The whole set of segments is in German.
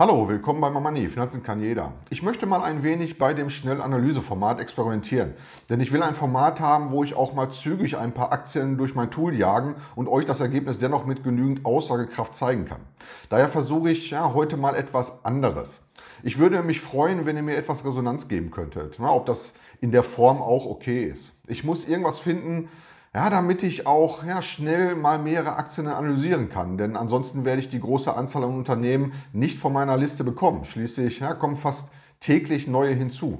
Hallo, willkommen bei Mamani, Finanzen kann jeder. Ich möchte mal ein wenig bei dem Schnellanalyseformat experimentieren, denn ich will ein Format haben, wo ich auch mal zügig ein paar Aktien durch mein Tool jagen und euch das Ergebnis dennoch mit genügend Aussagekraft zeigen kann. Daher versuche ich ja, heute mal etwas anderes. Ich würde mich freuen, wenn ihr mir etwas Resonanz geben könntet, na, ne, ob das in der Form auch okay ist. Ich muss irgendwas finden, ja, damit ich auch ja, schnell mal mehrere Aktien analysieren kann, denn ansonsten werde ich die große Anzahl an Unternehmen nicht von meiner Liste bekommen. Schließlich ja, kommen fast täglich neue hinzu.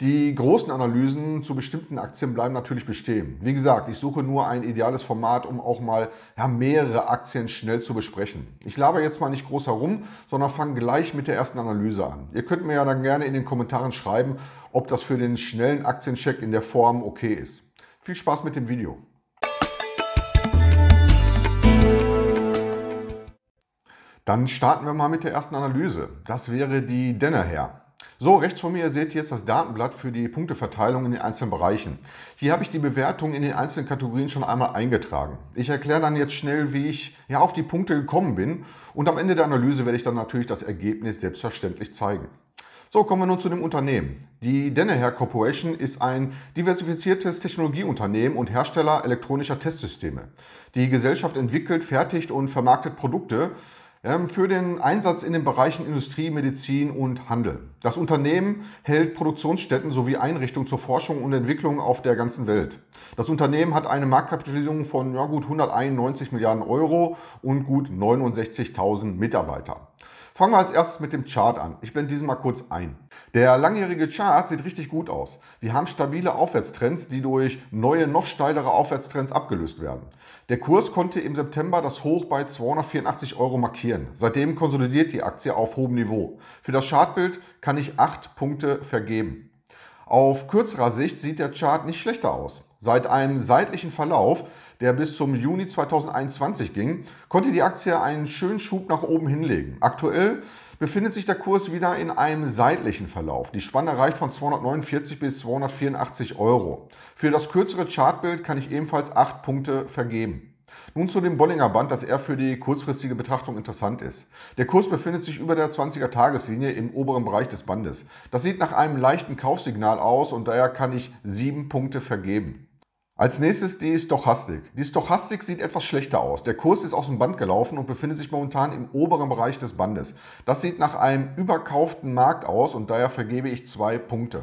Die großen Analysen zu bestimmten Aktien bleiben natürlich bestehen. Wie gesagt, ich suche nur ein ideales Format, um auch mal ja, mehrere Aktien schnell zu besprechen. Ich laber jetzt mal nicht groß herum, sondern fange gleich mit der ersten Analyse an. Ihr könnt mir ja dann gerne in den Kommentaren schreiben, ob das für den schnellen Aktiencheck in der Form okay ist. Viel Spaß mit dem Video. Dann starten wir mal mit der ersten Analyse. Das wäre die Denner Dennerher. So, rechts von mir seht ihr jetzt das Datenblatt für die Punkteverteilung in den einzelnen Bereichen. Hier habe ich die Bewertung in den einzelnen Kategorien schon einmal eingetragen. Ich erkläre dann jetzt schnell, wie ich ja, auf die Punkte gekommen bin und am Ende der Analyse werde ich dann natürlich das Ergebnis selbstverständlich zeigen. So, kommen wir nun zu dem Unternehmen. Die Denneher Corporation ist ein diversifiziertes Technologieunternehmen und Hersteller elektronischer Testsysteme. Die Gesellschaft entwickelt, fertigt und vermarktet Produkte ähm, für den Einsatz in den Bereichen Industrie, Medizin und Handel. Das Unternehmen hält Produktionsstätten sowie Einrichtungen zur Forschung und Entwicklung auf der ganzen Welt. Das Unternehmen hat eine Marktkapitalisierung von ja, gut 191 Milliarden Euro und gut 69.000 Mitarbeiter. Fangen wir als erstes mit dem Chart an. Ich blende diesen mal kurz ein. Der langjährige Chart sieht richtig gut aus. Wir haben stabile Aufwärtstrends, die durch neue, noch steilere Aufwärtstrends abgelöst werden. Der Kurs konnte im September das Hoch bei 284 Euro markieren. Seitdem konsolidiert die Aktie auf hohem Niveau. Für das Chartbild kann ich 8 Punkte vergeben. Auf kürzerer Sicht sieht der Chart nicht schlechter aus. Seit einem seitlichen Verlauf der bis zum Juni 2021 ging, konnte die Aktie einen schönen Schub nach oben hinlegen. Aktuell befindet sich der Kurs wieder in einem seitlichen Verlauf. Die Spanne reicht von 249 bis 284 Euro. Für das kürzere Chartbild kann ich ebenfalls 8 Punkte vergeben. Nun zu dem Bollinger Band, das eher für die kurzfristige Betrachtung interessant ist. Der Kurs befindet sich über der 20er Tageslinie im oberen Bereich des Bandes. Das sieht nach einem leichten Kaufsignal aus und daher kann ich 7 Punkte vergeben. Als nächstes die Stochastik. Die Stochastik sieht etwas schlechter aus. Der Kurs ist aus dem Band gelaufen und befindet sich momentan im oberen Bereich des Bandes. Das sieht nach einem überkauften Markt aus und daher vergebe ich zwei Punkte.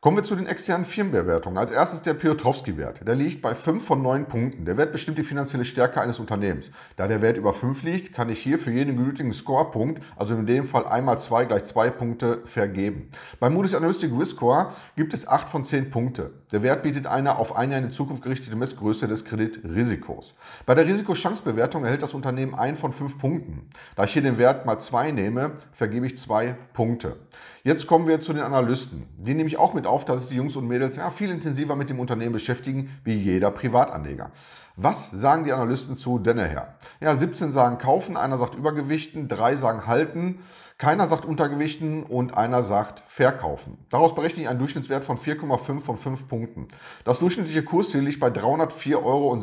Kommen wir zu den externen Firmenbewertungen. Als erstes der Piotrowski-Wert. Der liegt bei 5 von 9 Punkten. Der Wert bestimmt die finanzielle Stärke eines Unternehmens. Da der Wert über 5 liegt, kann ich hier für jeden gültigen Score-Punkt, also in dem Fall einmal 2 gleich 2 Punkte, vergeben. Bei Moody's Analytic Risk Score gibt es 8 von 10 Punkte. Der Wert bietet eine auf ein Jahr in die Zukunft gerichtete Messgröße des Kreditrisikos. Bei der Risikoschancebewertung erhält das Unternehmen 1 von 5 Punkten. Da ich hier den Wert mal 2 nehme, vergebe ich 2 Punkte. Jetzt kommen wir zu den Analysten. Die nehme ich auch mit auf, dass sich die Jungs und Mädels ja, viel intensiver mit dem Unternehmen beschäftigen, wie jeder Privatanleger. Was sagen die Analysten zu Denneher? Ja, 17 sagen kaufen, einer sagt Übergewichten, drei sagen halten. Keiner sagt untergewichten und einer sagt verkaufen. Daraus berechne ich einen Durchschnittswert von 4,5 von 5 Punkten. Das durchschnittliche Kursziel liegt bei 304,16 Euro.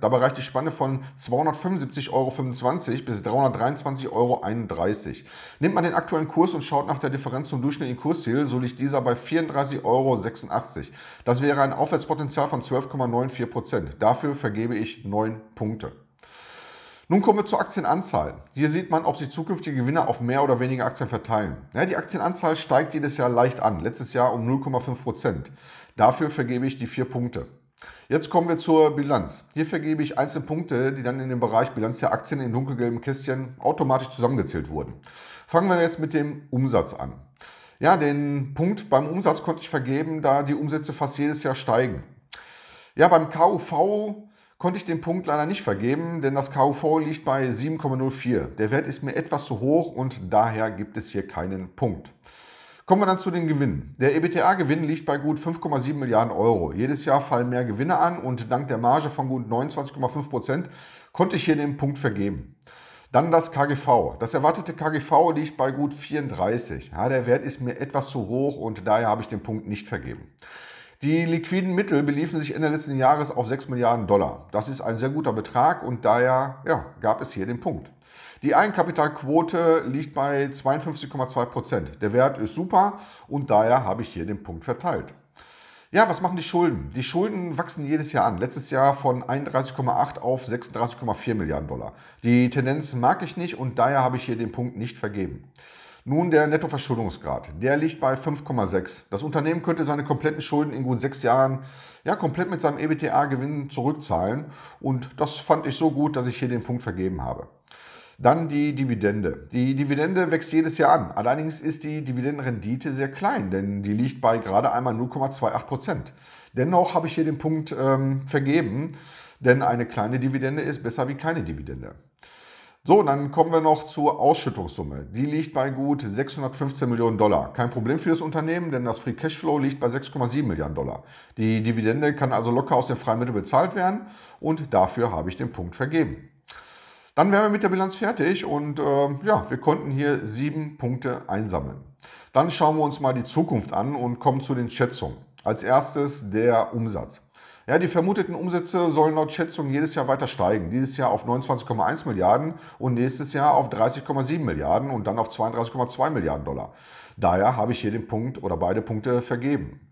Dabei reicht die Spanne von 275,25 Euro bis 323,31 Euro. Nimmt man den aktuellen Kurs und schaut nach der Differenz zum durchschnittlichen Kursziel, so liegt dieser bei 34,86 Euro. Das wäre ein Aufwärtspotenzial von 12,94 Prozent. Dafür vergebe ich 9 Punkte. Nun kommen wir zur Aktienanzahl. Hier sieht man, ob sich zukünftige Gewinner auf mehr oder weniger Aktien verteilen. Ja, die Aktienanzahl steigt jedes Jahr leicht an, letztes Jahr um 0,5 Prozent. Dafür vergebe ich die vier Punkte. Jetzt kommen wir zur Bilanz. Hier vergebe ich einzelne Punkte, die dann in dem Bereich Bilanz der Aktien in dunkelgelben Kästchen automatisch zusammengezählt wurden. Fangen wir jetzt mit dem Umsatz an. Ja, den Punkt beim Umsatz konnte ich vergeben, da die Umsätze fast jedes Jahr steigen. Ja, beim KUV konnte ich den Punkt leider nicht vergeben, denn das KUV liegt bei 7,04. Der Wert ist mir etwas zu hoch und daher gibt es hier keinen Punkt. Kommen wir dann zu den Gewinnen. Der EBTA-Gewinn liegt bei gut 5,7 Milliarden Euro. Jedes Jahr fallen mehr Gewinne an und dank der Marge von gut 29,5 Prozent konnte ich hier den Punkt vergeben. Dann das KGV. Das erwartete KGV liegt bei gut 34. Ja, der Wert ist mir etwas zu hoch und daher habe ich den Punkt nicht vergeben. Die liquiden Mittel beliefen sich Ende letzten Jahres auf 6 Milliarden Dollar. Das ist ein sehr guter Betrag und daher ja, gab es hier den Punkt. Die Eigenkapitalquote liegt bei 52,2 Prozent. Der Wert ist super und daher habe ich hier den Punkt verteilt. Ja, was machen die Schulden? Die Schulden wachsen jedes Jahr an. Letztes Jahr von 31,8 auf 36,4 Milliarden Dollar. Die Tendenz mag ich nicht und daher habe ich hier den Punkt nicht vergeben. Nun der Nettoverschuldungsgrad. Der liegt bei 5,6. Das Unternehmen könnte seine kompletten Schulden in gut sechs Jahren ja komplett mit seinem EBTA-Gewinn zurückzahlen. Und das fand ich so gut, dass ich hier den Punkt vergeben habe. Dann die Dividende. Die Dividende wächst jedes Jahr an. Allerdings ist die Dividendenrendite sehr klein, denn die liegt bei gerade einmal 0,28 Prozent. Dennoch habe ich hier den Punkt ähm, vergeben, denn eine kleine Dividende ist besser wie keine Dividende. So, dann kommen wir noch zur Ausschüttungssumme. Die liegt bei gut 615 Millionen Dollar. Kein Problem für das Unternehmen, denn das Free Cashflow liegt bei 6,7 Milliarden Dollar. Die Dividende kann also locker aus den freien Mitteln bezahlt werden und dafür habe ich den Punkt vergeben. Dann wären wir mit der Bilanz fertig und äh, ja, wir konnten hier sieben Punkte einsammeln. Dann schauen wir uns mal die Zukunft an und kommen zu den Schätzungen. Als erstes der Umsatz. Ja, die vermuteten Umsätze sollen laut Schätzung jedes Jahr weiter steigen. Dieses Jahr auf 29,1 Milliarden und nächstes Jahr auf 30,7 Milliarden und dann auf 32,2 Milliarden Dollar. Daher habe ich hier den Punkt oder beide Punkte vergeben.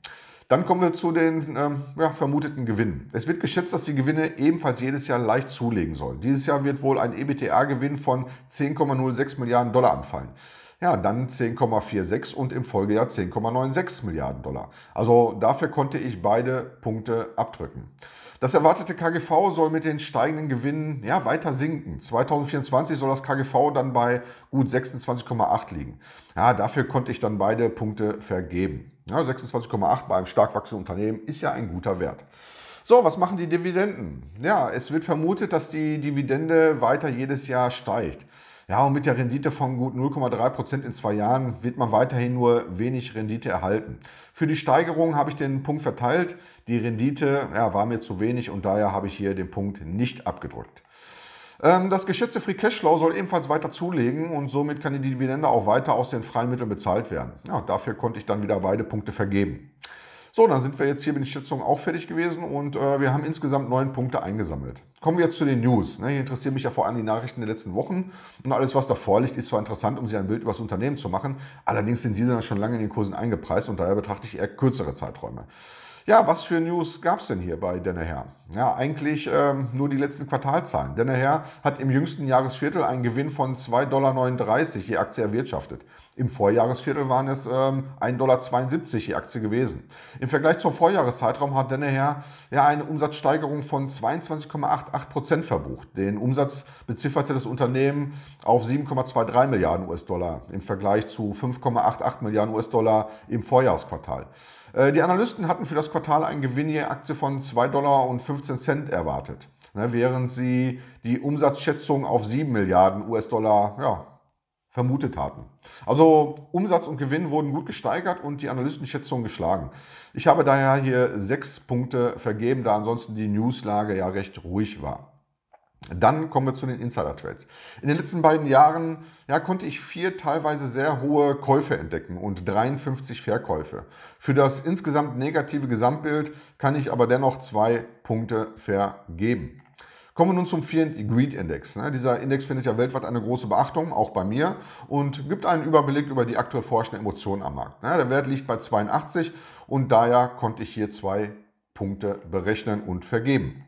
Dann kommen wir zu den ähm, ja, vermuteten Gewinnen. Es wird geschätzt, dass die Gewinne ebenfalls jedes Jahr leicht zulegen sollen. Dieses Jahr wird wohl ein EBTA-Gewinn von 10,06 Milliarden Dollar anfallen. Ja, dann 10,46 und im Folgejahr 10,96 Milliarden Dollar. Also dafür konnte ich beide Punkte abdrücken. Das erwartete KGV soll mit den steigenden Gewinnen ja, weiter sinken. 2024 soll das KGV dann bei gut 26,8 liegen. Ja, dafür konnte ich dann beide Punkte vergeben. Ja, 26,8 bei einem stark wachsenden Unternehmen ist ja ein guter Wert. So, was machen die Dividenden? Ja, es wird vermutet, dass die Dividende weiter jedes Jahr steigt. Ja, und mit der Rendite von gut 0,3 Prozent in zwei Jahren wird man weiterhin nur wenig Rendite erhalten. Für die Steigerung habe ich den Punkt verteilt. Die Rendite ja, war mir zu wenig und daher habe ich hier den Punkt nicht abgedrückt. Ähm, das geschätzte Free Cashflow soll ebenfalls weiter zulegen und somit kann die Dividende auch weiter aus den freien Mitteln bezahlt werden. Ja, dafür konnte ich dann wieder beide Punkte vergeben. So, dann sind wir jetzt hier mit den Schätzungen auch fertig gewesen und äh, wir haben insgesamt neun Punkte eingesammelt. Kommen wir jetzt zu den News. Ne, hier interessieren mich ja vor allem die Nachrichten der letzten Wochen und alles, was davor liegt, ist zwar interessant, um sich ein Bild über das Unternehmen zu machen, allerdings sind diese dann schon lange in den Kursen eingepreist und daher betrachte ich eher kürzere Zeiträume. Ja, was für News gab es denn hier bei Denneher? Ja, eigentlich ähm, nur die letzten Quartalzahlen. Denneher hat im jüngsten Jahresviertel einen Gewinn von 2,39 Dollar je Aktie erwirtschaftet. Im Vorjahresviertel waren es ähm, 1,72 Dollar die Aktie gewesen. Im Vergleich zum Vorjahreszeitraum hat Denneher ja eine Umsatzsteigerung von 22,88 Prozent verbucht. Den Umsatz bezifferte das Unternehmen auf 7,23 Milliarden US-Dollar im Vergleich zu 5,88 Milliarden US-Dollar im Vorjahresquartal. Äh, die Analysten hatten für das Quartal einen Gewinn je Aktie von 2,15 Dollar erwartet, ne, während sie die Umsatzschätzung auf 7 Milliarden US-Dollar ja, vermutet hatten. Also Umsatz und Gewinn wurden gut gesteigert und die Analystenschätzung geschlagen. Ich habe daher hier sechs Punkte vergeben, da ansonsten die Newslage ja recht ruhig war. Dann kommen wir zu den Insider-Trades. In den letzten beiden Jahren ja, konnte ich vier teilweise sehr hohe Käufe entdecken und 53 Verkäufe. Für das insgesamt negative Gesamtbild kann ich aber dennoch zwei Punkte vergeben. Kommen wir nun zum Fear and Greed Index. Ne? Dieser Index findet ja weltweit eine große Beachtung, auch bei mir, und gibt einen Überblick über die aktuell vorherrschenden Emotionen am Markt. Ne? Der Wert liegt bei 82 und daher konnte ich hier zwei Punkte berechnen und vergeben.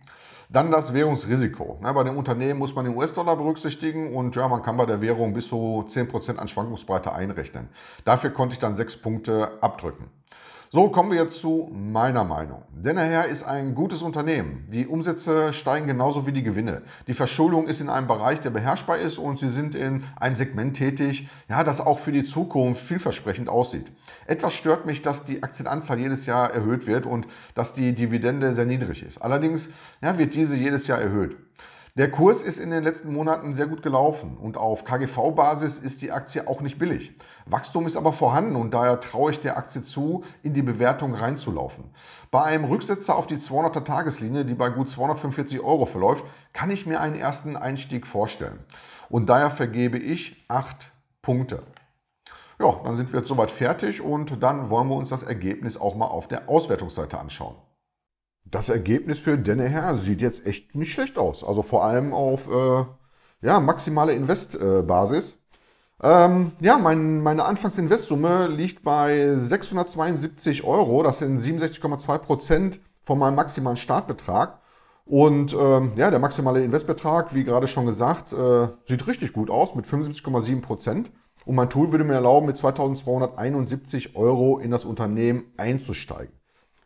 Dann das Währungsrisiko. Ne? Bei den Unternehmen muss man den US-Dollar berücksichtigen und ja, man kann bei der Währung bis zu 10% an Schwankungsbreite einrechnen. Dafür konnte ich dann sechs Punkte abdrücken. So, kommen wir jetzt zu meiner Meinung. Dennerher ist ein gutes Unternehmen. Die Umsätze steigen genauso wie die Gewinne. Die Verschuldung ist in einem Bereich, der beherrschbar ist und sie sind in einem Segment tätig, ja, das auch für die Zukunft vielversprechend aussieht. Etwas stört mich, dass die Aktienanzahl jedes Jahr erhöht wird und dass die Dividende sehr niedrig ist. Allerdings ja, wird diese jedes Jahr erhöht. Der Kurs ist in den letzten Monaten sehr gut gelaufen und auf KGV-Basis ist die Aktie auch nicht billig. Wachstum ist aber vorhanden und daher traue ich der Aktie zu, in die Bewertung reinzulaufen. Bei einem Rücksetzer auf die 200er Tageslinie, die bei gut 245 Euro verläuft, kann ich mir einen ersten Einstieg vorstellen. Und daher vergebe ich 8 Punkte. Ja, dann sind wir jetzt soweit fertig und dann wollen wir uns das Ergebnis auch mal auf der Auswertungsseite anschauen das Ergebnis für Denneher sieht jetzt echt nicht schlecht aus. Also vor allem auf äh, ja, maximale Investbasis. basis Ähm, ja, mein, meine Anfangsinvestsumme liegt bei 672 Euro. Das sind 67,2 Prozent von meinem maximalen Startbetrag. Und ähm, ja, der maximale Investbetrag, wie gerade schon gesagt, äh, sieht richtig gut aus mit 75,7 Prozent. Und mein Tool würde mir erlauben, mit 2271 Euro in das Unternehmen einzusteigen.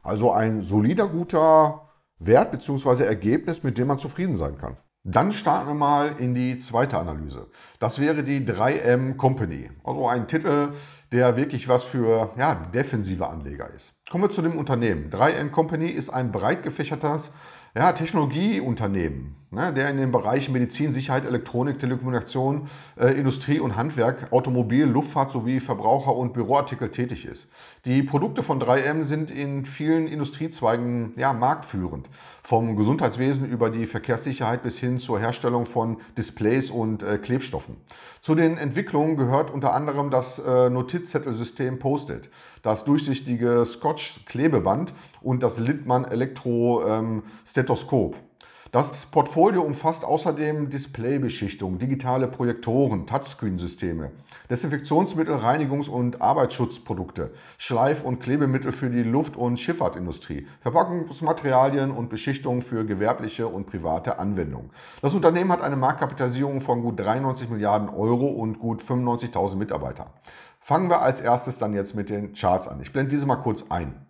Also ein solider, guter Wert bzw. Ergebnis, mit dem man zufrieden sein kann. Dann starten wir mal in die zweite Analyse. Das wäre die 3M Company. Also ein Titel, der wirklich was für ja, defensive Anleger ist. Kommen wir zu dem Unternehmen. 3M Company ist ein breit gefächertes ja, Technologieunternehmen, ne, der in den Bereichen Medizin, Sicherheit, Elektronik, Telekommunikation, äh, Industrie und Handwerk, Automobil, Luftfahrt sowie Verbraucher- und Büroartikel tätig ist. Die Produkte von 3M sind in vielen Industriezweigen ja, marktführend, vom Gesundheitswesen über die Verkehrssicherheit bis hin zur Herstellung von Displays und äh, Klebstoffen. Zu den Entwicklungen gehört unter anderem das äh, Notizzettelsystem Post-it das durchsichtige Scotch-Klebeband und das Littmann Elektro-Stethoskop. Ähm, das Portfolio umfasst außerdem Displaybeschichtung, digitale Projektoren, Touchscreen-Systeme, Desinfektionsmittel, Reinigungs- und Arbeitsschutzprodukte, Schleif- und Klebemittel für die Luft- und Schifffahrtindustrie, Verpackungsmaterialien und Beschichtung für gewerbliche und private Anwendungen. Das Unternehmen hat eine Marktkapitalisierung von gut 93 Milliarden Euro und gut 95.000 Mitarbeiter. Fangen wir als erstes dann jetzt mit den Charts an. Ich blende diese mal kurz ein.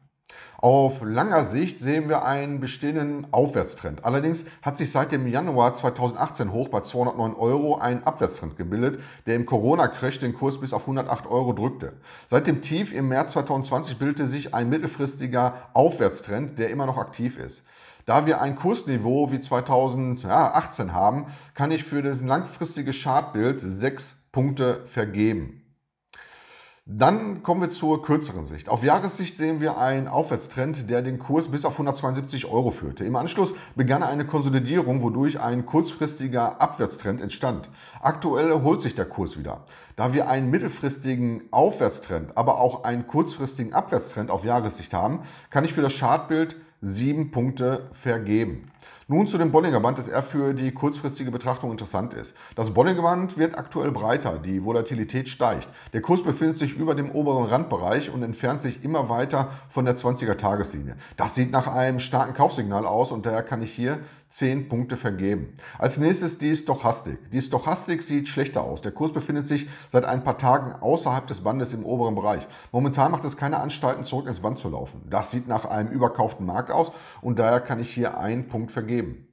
Auf langer Sicht sehen wir einen bestehenden Aufwärtstrend. Allerdings hat sich seit dem Januar 2018 hoch bei 209 Euro ein Abwärtstrend gebildet, der im Corona-Crash den Kurs bis auf 108 Euro drückte. Seit dem Tief im März 2020 bildete sich ein mittelfristiger Aufwärtstrend, der immer noch aktiv ist. Da wir ein Kursniveau wie 2018 haben, kann ich für das langfristige Chartbild sechs Punkte vergeben. Dann kommen wir zur kürzeren Sicht. Auf Jahressicht sehen wir einen Aufwärtstrend, der den Kurs bis auf 172 Euro führte. Im Anschluss begann eine Konsolidierung, wodurch ein kurzfristiger Abwärtstrend entstand. Aktuell erholt sich der Kurs wieder. Da wir einen mittelfristigen Aufwärtstrend, aber auch einen kurzfristigen Abwärtstrend auf Jahressicht haben, kann ich für das Chartbild sieben Punkte vergeben. Nun zu dem Bollinger Band, das eher für die kurzfristige Betrachtung interessant ist. Das Bollinger Band wird aktuell breiter, die Volatilität steigt. Der Kurs befindet sich über dem oberen Randbereich und entfernt sich immer weiter von der 20er Tageslinie. Das sieht nach einem starken Kaufsignal aus und daher kann ich hier 10 Punkte vergeben. Als nächstes die Stochastik. Die Stochastik sieht schlechter aus. Der Kurs befindet sich seit ein paar Tagen außerhalb des Bandes im oberen Bereich. Momentan macht es keine Anstalten, zurück ins Band zu laufen. Das sieht nach einem überkauften Markt aus und daher kann ich hier einen Punkt vergeben vergeben.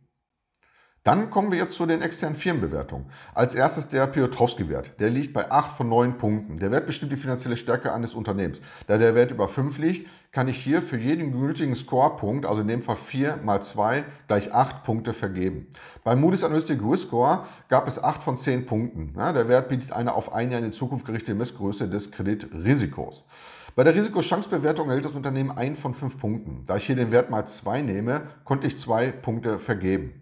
Dann kommen wir jetzt zu den externen Firmenbewertungen. Als erstes der Piotrowski-Wert. Der liegt bei 8 von 9 Punkten. Der Wert bestimmt die finanzielle Stärke eines Unternehmens. Da der Wert über 5 liegt, kann ich hier für jeden gültigen Score-Punkt, also in dem Fall 4 mal 2, gleich 8 Punkte vergeben. Bei Moody's Analytic Risk Score gab es 8 von 10 Punkten. der Wert bietet eine auf ein Jahr in die Zukunft gerichtete Messgröße des Kreditrisikos. Bei der Risiko-Chance-Bewertung erhält das Unternehmen einen von fünf Punkten. Da ich hier den Wert mal zwei nehme, konnte ich zwei Punkte vergeben.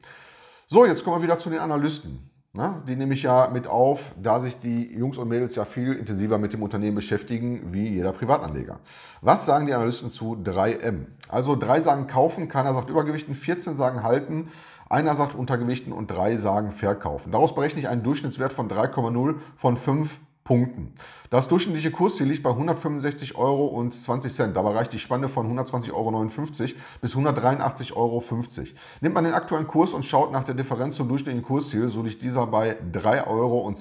So, jetzt kommen wir wieder zu den Analysten. Na, ne? die nehme ich ja mit auf, da sich die Jungs und Mädels ja viel intensiver mit dem Unternehmen beschäftigen wie jeder Privatanleger. Was sagen die Analysten zu 3M? Also drei sagen kaufen, keiner sagt Übergewichten, 14 sagen halten, einer sagt Untergewichten und drei sagen verkaufen. Daraus berechne ich einen Durchschnittswert von 3,0 von 5 Punkten. Das durchschnittliche Kursziel liegt bei 165,20 Euro Dabei reicht die Spanne von 120,59 Euro bis 183,50 Euro. Nimmt man den aktuellen Kurs und schaut nach der Differenz zum durchschnittlichen Kursziel, so liegt dieser bei 3,10 Euro.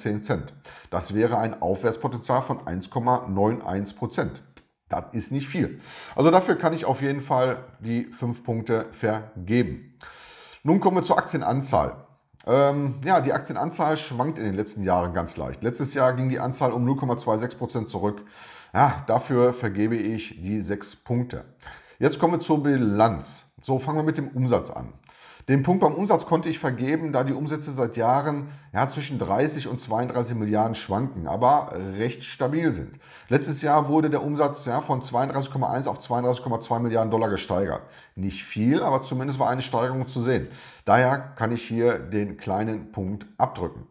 Das wäre ein Aufwärtspotenzial von 1,91 Prozent. Das ist nicht viel. Also dafür kann ich auf jeden Fall die 5 Punkte vergeben. Nun kommen wir zur Aktienanzahl. Ähm, ja, die Aktienanzahl schwankt in den letzten Jahren ganz leicht. Letztes Jahr ging die Anzahl um 0,26 Prozent zurück. Ja, dafür vergebe ich die sechs Punkte. Jetzt kommen wir zur Bilanz. So, fangen wir mit dem Umsatz an. Den Punkt beim Umsatz konnte ich vergeben, da die Umsätze seit Jahren ja, zwischen 30 und 32 Milliarden schwanken, aber recht stabil sind. Letztes Jahr wurde der Umsatz ja, von 32,1 auf 32,2 Milliarden Dollar gesteigert. Nicht viel, aber zumindest war eine Steigerung zu sehen. Daher kann ich hier den kleinen Punkt abdrücken.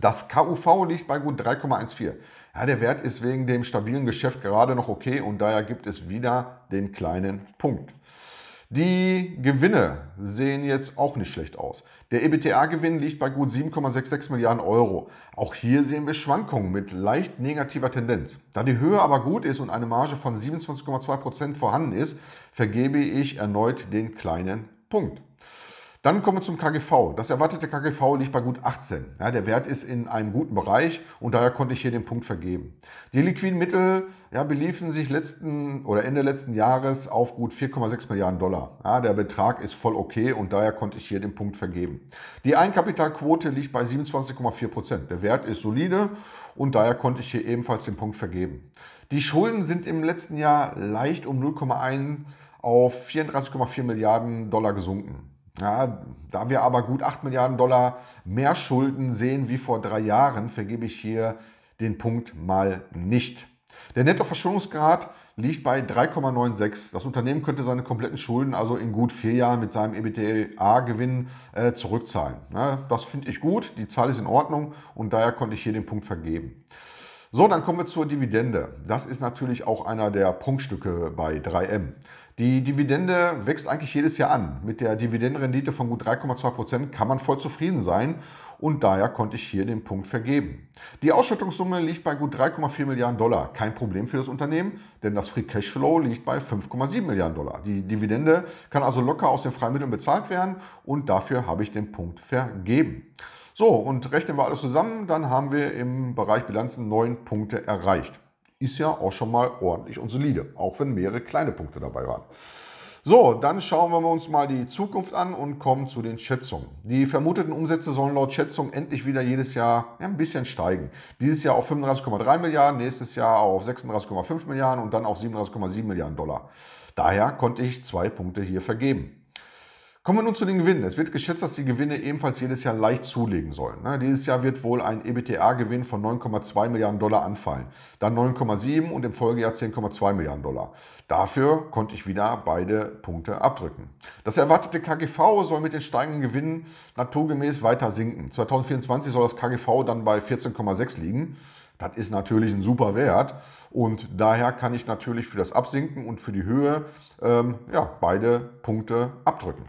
Das KUV liegt bei gut 3,14. Ja, der Wert ist wegen dem stabilen Geschäft gerade noch okay und daher gibt es wieder den kleinen Punkt. Die Gewinne sehen jetzt auch nicht schlecht aus. Der EBTA-Gewinn liegt bei gut 7,66 Milliarden Euro. Auch hier sehen wir Schwankungen mit leicht negativer Tendenz. Da die Höhe aber gut ist und eine Marge von 27,2% Prozent vorhanden ist, vergebe ich erneut den kleinen Punkt. Dann kommen wir zum KGV. Das erwartete KGV liegt bei gut 18. Ja, der Wert ist in einem guten Bereich und daher konnte ich hier den Punkt vergeben. Die liquiden Mittel ja, beliefen sich letzten oder Ende letzten Jahres auf gut 4,6 Milliarden Dollar. Ja, der Betrag ist voll okay und daher konnte ich hier den Punkt vergeben. Die Einkapitalquote liegt bei 27,4 Prozent. Der Wert ist solide und daher konnte ich hier ebenfalls den Punkt vergeben. Die Schulden sind im letzten Jahr leicht um 0,1 auf 34,4 Milliarden Dollar gesunken. Ja, da wir aber gut 8 Milliarden Dollar mehr Schulden sehen wie vor drei Jahren, vergebe ich hier den Punkt mal nicht. Der Nettoverschuldungsgrad liegt bei 3,96. Das Unternehmen könnte seine kompletten Schulden also in gut vier Jahren mit seinem EBITDA-Gewinn äh, zurückzahlen. Ja, das finde ich gut, die Zahl ist in Ordnung und daher konnte ich hier den Punkt vergeben. So, dann kommen wir zur Dividende. Das ist natürlich auch einer der Prunkstücke bei 3M. Die Dividende wächst eigentlich jedes Jahr an. Mit der Dividendenrendite von gut 3,2 Prozent kann man voll zufrieden sein und daher konnte ich hier den Punkt vergeben. Die Ausschüttungssumme liegt bei gut 3,4 Milliarden Dollar. Kein Problem für das Unternehmen, denn das Free Cashflow liegt bei 5,7 Milliarden Dollar. Die Dividende kann also locker aus den Freimitteln bezahlt werden und dafür habe ich den Punkt vergeben. So, und rechnen wir alles zusammen, dann haben wir im Bereich Bilanzen neun Punkte erreicht. Ist ja auch schon mal ordentlich und solide, auch wenn mehrere kleine Punkte dabei waren. So, dann schauen wir uns mal die Zukunft an und kommen zu den Schätzungen. Die vermuteten Umsätze sollen laut Schätzung endlich wieder jedes Jahr ein bisschen steigen. Dieses Jahr auf 35,3 Milliarden, nächstes Jahr auf 36,5 Milliarden und dann auf 37,7 Milliarden Dollar. Daher konnte ich zwei Punkte hier vergeben. Kommen wir nun zu den Gewinnen. Es wird geschätzt, dass die Gewinne ebenfalls jedes Jahr leicht zulegen sollen. Ne? Dieses Jahr wird wohl ein EBTA-Gewinn von 9,2 Milliarden Dollar anfallen, dann 9,7 und im Folgejahr 10,2 Milliarden Dollar. Dafür konnte ich wieder beide Punkte abdrücken. Das erwartete KGV soll mit den steigenden Gewinnen naturgemäß weiter sinken. 2024 soll das KGV dann bei 14,6 liegen. Das ist natürlich ein super Wert und daher kann ich natürlich für das Absinken und für die Höhe ähm, ja, beide Punkte abdrücken.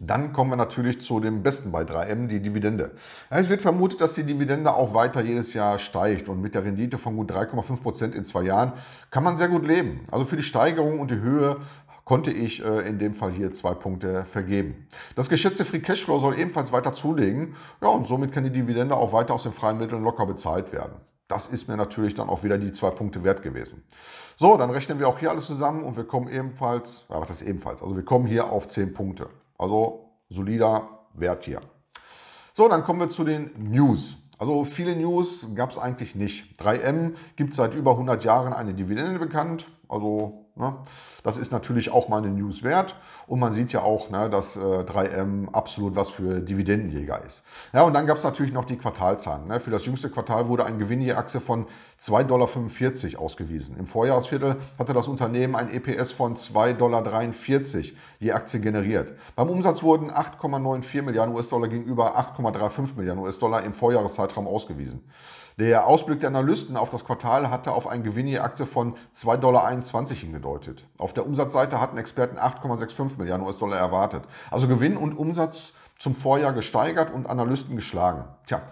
Dann kommen wir natürlich zu dem besten bei 3M, die Dividende. Es wird vermutet, dass die Dividende auch weiter jedes Jahr steigt und mit der Rendite von gut 3,5 Prozent in zwei Jahren kann man sehr gut leben. Also für die Steigerung und die Höhe konnte ich äh, in dem Fall hier zwei Punkte vergeben. Das geschätzte Free Cashflow soll ebenfalls weiter zulegen ja, und somit kann die Dividende auch weiter aus den freien Mitteln locker bezahlt werden. Das ist mir natürlich dann auch wieder die zwei Punkte wert gewesen. So, dann rechnen wir auch hier alles zusammen und wir kommen ebenfalls, was ist ebenfalls, also wir kommen hier auf zehn Punkte. Also solider Wert hier. So, dann kommen wir zu den News. Also viele News gab es eigentlich nicht. 3M gibt seit über 100 Jahren eine Dividende bekannt. Also ne, das ist natürlich auch mal eine News wert. Und man sieht ja auch, ne, dass äh, 3M absolut was für Dividendenjäger ist. Ja, und dann gab es natürlich noch die Quartalzahlen. Ne. Für das jüngste Quartal wurde ein Gewinn je Achse von 2,45 Dollar ausgewiesen. Im Vorjahresviertel hatte das Unternehmen ein EPS von 2,43 Dollar je Aktie generiert. Beim Umsatz wurden 8,94 Milliarden US-Dollar gegenüber 8,35 Milliarden US-Dollar im Vorjahreszeitraum ausgewiesen. Der Ausblick der Analysten auf das Quartal hatte auf einen Gewinn je Aktie von 2,21 Dollar hingedeutet. Auf der Umsatzseite hatten Experten 8,65 Milliarden US-Dollar erwartet. Also Gewinn und Umsatz zum Vorjahr gesteigert und Analysten geschlagen. Tja,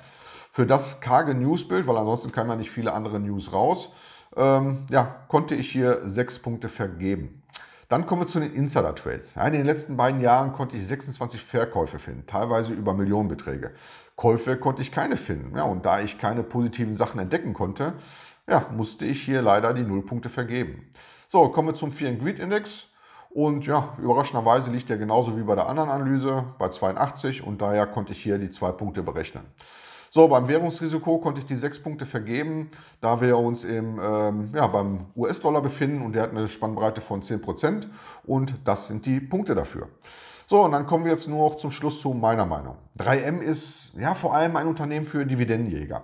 für das karge Newsbild, weil ansonsten kamen ja nicht viele andere News raus, ähm, ja, konnte ich hier sechs Punkte vergeben. Dann kommen wir zu den Insider-Trades. Ja, in den letzten beiden Jahren konnte ich 26 Verkäufe finden, teilweise über Millionenbeträge. Käufe konnte ich keine finden. Ja, und da ich keine positiven Sachen entdecken konnte, ja, musste ich hier leider die Nullpunkte vergeben. So, kommen wir zum Fear and Greed Index. Und ja, überraschenderweise liegt er genauso wie bei der anderen Analyse bei 82 und daher konnte ich hier die zwei Punkte berechnen. So, beim Währungsrisiko konnte ich die sechs Punkte vergeben, da wir uns im, ähm, ja, beim US-Dollar befinden und der hat eine Spannbreite von 10% und das sind die Punkte dafür. So, und dann kommen wir jetzt nur noch zum Schluss zu meiner Meinung. 3M ist ja vor allem ein Unternehmen für Dividendenjäger.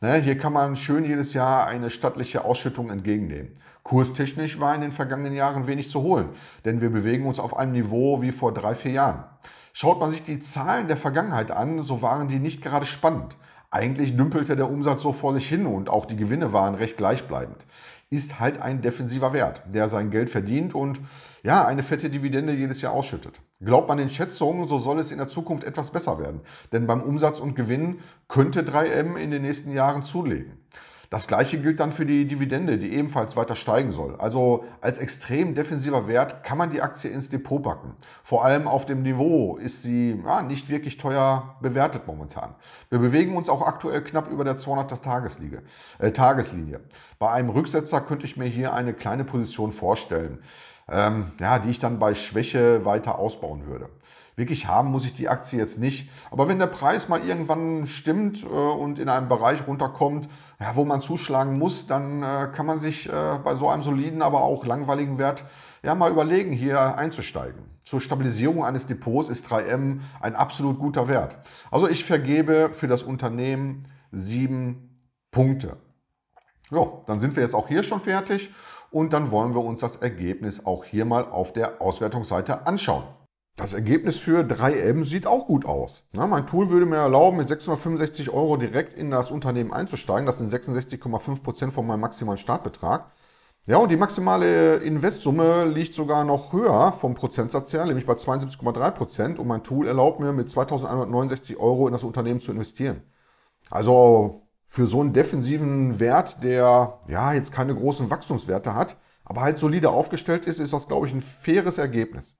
Ne, hier kann man schön jedes Jahr eine stattliche Ausschüttung entgegennehmen. Kurstechnisch war in den vergangenen Jahren wenig zu holen, denn wir bewegen uns auf einem Niveau wie vor drei, vier Jahren. Schaut man sich die Zahlen der Vergangenheit an, so waren die nicht gerade spannend. Eigentlich dümpelte der Umsatz so vor sich hin und auch die Gewinne waren recht gleichbleibend. Ist halt ein defensiver Wert, der sein Geld verdient und ja, eine fette Dividende jedes Jahr ausschüttet. Glaubt man den Schätzungen, so soll es in der Zukunft etwas besser werden, denn beim Umsatz und Gewinn könnte 3M in den nächsten Jahren zulegen. Das gleiche gilt dann für die Dividende, die ebenfalls weiter steigen soll. Also als extrem defensiver Wert kann man die Aktie ins Depot packen. Vor allem auf dem Niveau ist sie ja, nicht wirklich teuer bewertet momentan. Wir bewegen uns auch aktuell knapp über der 200er Tageslinie. Äh, Tageslinie. Bei einem Rücksetzer könnte ich mir hier eine kleine Position vorstellen, ähm, ja, die ich dann bei Schwäche weiter ausbauen würde wirklich haben muss ich die Aktie jetzt nicht. Aber wenn der Preis mal irgendwann stimmt äh, und in einem Bereich runterkommt, ja, wo man zuschlagen muss, dann äh, kann man sich äh, bei so einem soliden, aber auch langweiligen Wert ja mal überlegen, hier einzusteigen. Zur Stabilisierung eines Depots ist 3M ein absolut guter Wert. Also ich vergebe für das Unternehmen sieben Punkte. Ja, dann sind wir jetzt auch hier schon fertig und dann wollen wir uns das Ergebnis auch hier mal auf der Auswertungsseite anschauen. Das Ergebnis für 3M sieht auch gut aus. Na, mein Tool würde mir erlauben, mit 665 Euro direkt in das Unternehmen einzusteigen. Das sind 66,5% von meinem maximalen Startbetrag. Ja, und die maximale Investsumme liegt sogar noch höher vom Prozentsatz her, nämlich bei 72,3%. Und mein Tool erlaubt mir, mit 2169 Euro in das Unternehmen zu investieren. Also für so einen defensiven Wert, der ja jetzt keine großen Wachstumswerte hat, aber halt solide aufgestellt ist, ist das, glaube ich, ein faires Ergebnis.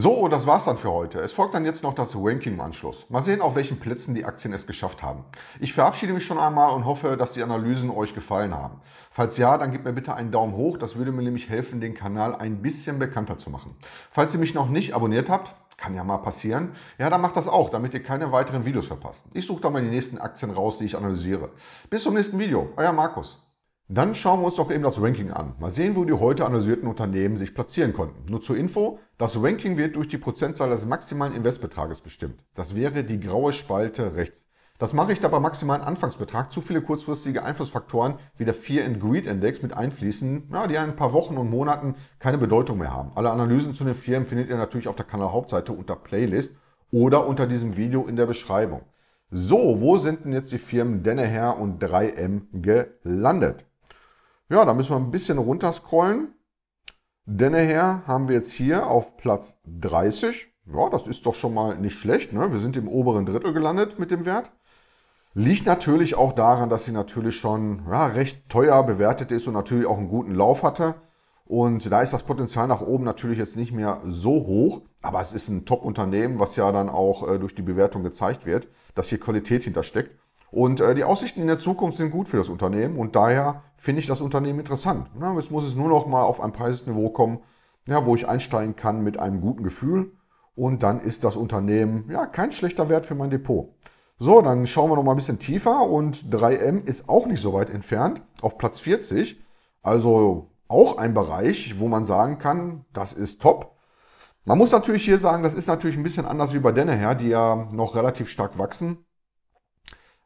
So, das war's dann für heute. Es folgt dann jetzt noch das Ranking im Anschluss. Mal sehen, auf welchen Plätzen die Aktien es geschafft haben. Ich verabschiede mich schon einmal und hoffe, dass die Analysen euch gefallen haben. Falls ja, dann gebt mir bitte einen Daumen hoch. Das würde mir nämlich helfen, den Kanal ein bisschen bekannter zu machen. Falls ihr mich noch nicht abonniert habt, kann ja mal passieren. Ja, dann macht das auch, damit ihr keine weiteren Videos verpasst. Ich suche dann mal die nächsten Aktien raus, die ich analysiere. Bis zum nächsten Video. Euer Markus. Dann schauen wir uns doch eben das Ranking an. Mal sehen, wo die heute analysierten Unternehmen sich platzieren konnten. Nur zur Info, das Ranking wird durch die Prozentzahl des maximalen Investbetrages bestimmt. Das wäre die graue Spalte rechts. Das mache ich dabei maximalen Anfangsbetrag zu viele kurzfristige Einflussfaktoren wie der Fear and Greed Index mit einfließen, ja, die in ein paar Wochen und Monaten keine Bedeutung mehr haben. Alle Analysen zu den Firmen findet ihr natürlich auf der Kanal-Hauptseite unter Playlist oder unter diesem Video in der Beschreibung. So, wo sind denn jetzt die Firmen Denneher und 3M gelandet? Ja, da müssen wir ein bisschen runterscrollen. Denn nachher haben wir jetzt hier auf Platz 30. Ja, das ist doch schon mal nicht schlecht. Ne? Wir sind im oberen Drittel gelandet mit dem Wert. Liegt natürlich auch daran, dass sie natürlich schon ja, recht teuer bewertet ist und natürlich auch einen guten Lauf hatte. Und da ist das Potenzial nach oben natürlich jetzt nicht mehr so hoch. Aber es ist ein Top-Unternehmen, was ja dann auch äh, durch die Bewertung gezeigt wird, dass hier Qualität hintersteckt. Und äh, die Aussichten in der Zukunft sind gut für das Unternehmen und daher finde ich das Unternehmen interessant. Na, ne? jetzt muss es nur noch mal auf ein Preisniveau kommen, ja, wo ich einsteigen kann mit einem guten Gefühl und dann ist das Unternehmen ja kein schlechter Wert für mein Depot. So, dann schauen wir noch mal ein bisschen tiefer und 3M ist auch nicht so weit entfernt auf Platz 40, also auch ein Bereich, wo man sagen kann, das ist top. Man muss natürlich hier sagen, das ist natürlich ein bisschen anders wie bei Denneher, die ja noch relativ stark wachsen.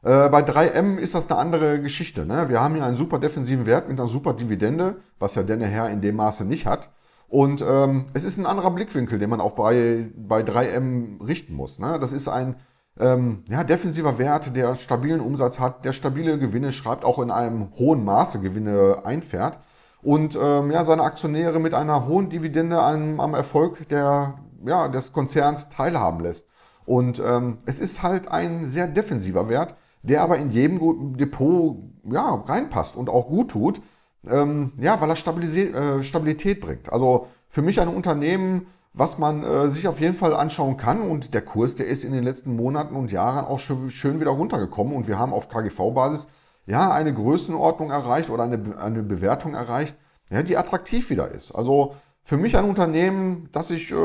Äh, bei 3M ist das eine andere Geschichte. Ne? Wir haben hier einen super defensiven Wert mit einer super Dividende, was ja Denne Herr in dem Maße nicht hat. Und ähm, es ist ein anderer Blickwinkel, den man auch bei, bei 3M richten muss. Ne? Das ist ein ähm, ja, defensiver Wert, der stabilen Umsatz hat, der stabile Gewinne schreibt, auch in einem hohen Maße Gewinne einfährt und ähm, ja, seine Aktionäre mit einer hohen Dividende am, am Erfolg der, ja, des Konzerns teilhaben lässt. Und ähm, es ist halt ein sehr defensiver Wert, der aber in jedem Depot ja, reinpasst und auch gut tut, ähm, ja, weil er Stabilität, äh, Stabilität bringt. Also für mich ein Unternehmen, was man äh, sich auf jeden Fall anschauen kann. Und der Kurs, der ist in den letzten Monaten und Jahren auch schön, schön wieder runtergekommen. Und wir haben auf KGV-Basis ja eine Größenordnung erreicht oder eine, eine Bewertung erreicht, ja, die attraktiv wieder ist. Also für mich ein Unternehmen, das ich äh,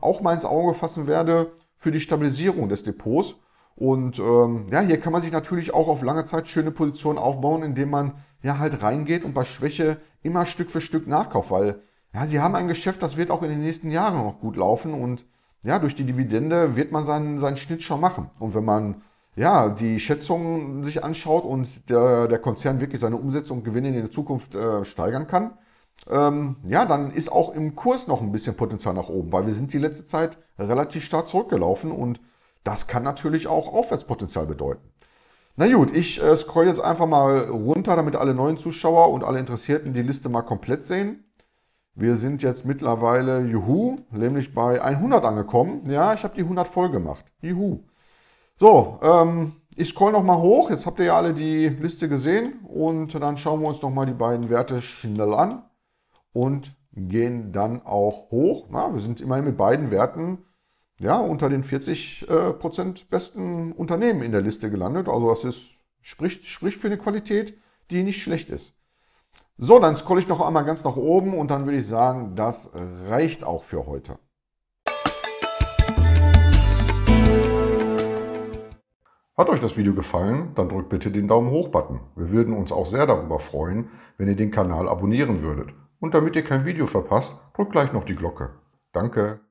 auch mal ins Auge fassen werde für die Stabilisierung des Depots. Und ähm, ja, hier kann man sich natürlich auch auf lange Zeit schöne Positionen aufbauen, indem man ja halt reingeht und bei Schwäche immer Stück für Stück nachkauft, weil ja, sie haben ein Geschäft, das wird auch in den nächsten Jahren noch gut laufen und ja, durch die Dividende wird man seinen, seinen Schnitt schon machen. Und wenn man ja, die Schätzungen sich anschaut und der, der Konzern wirklich seine Umsätze und Gewinne in der Zukunft äh, steigern kann, ähm, ja, dann ist auch im Kurs noch ein bisschen Potenzial nach oben, weil wir sind die letzte Zeit relativ stark zurückgelaufen und das kann natürlich auch Aufwärtspotenzial bedeuten. Na gut, ich äh, scroll jetzt einfach mal runter, damit alle neuen Zuschauer und alle Interessierten die Liste mal komplett sehen. Wir sind jetzt mittlerweile, juhu, nämlich bei 100 angekommen. Ja, ich habe die 100 voll gemacht. Juhu. So, ähm, ich scroll nochmal hoch. Jetzt habt ihr ja alle die Liste gesehen. Und dann schauen wir uns nochmal die beiden Werte schnell an. Und gehen dann auch hoch. Na, wir sind immerhin mit beiden Werten ja, unter den 40 äh, Prozent besten Unternehmen in der Liste gelandet. Also das ist, spricht, spricht für eine Qualität, die nicht schlecht ist. So, dann scroll ich noch einmal ganz nach oben und dann würde ich sagen, das reicht auch für heute. Hat euch das Video gefallen, dann drückt bitte den Daumen hoch Button. Wir würden uns auch sehr darüber freuen, wenn ihr den Kanal abonnieren würdet. Und damit ihr kein Video verpasst, drückt gleich noch die Glocke. Danke.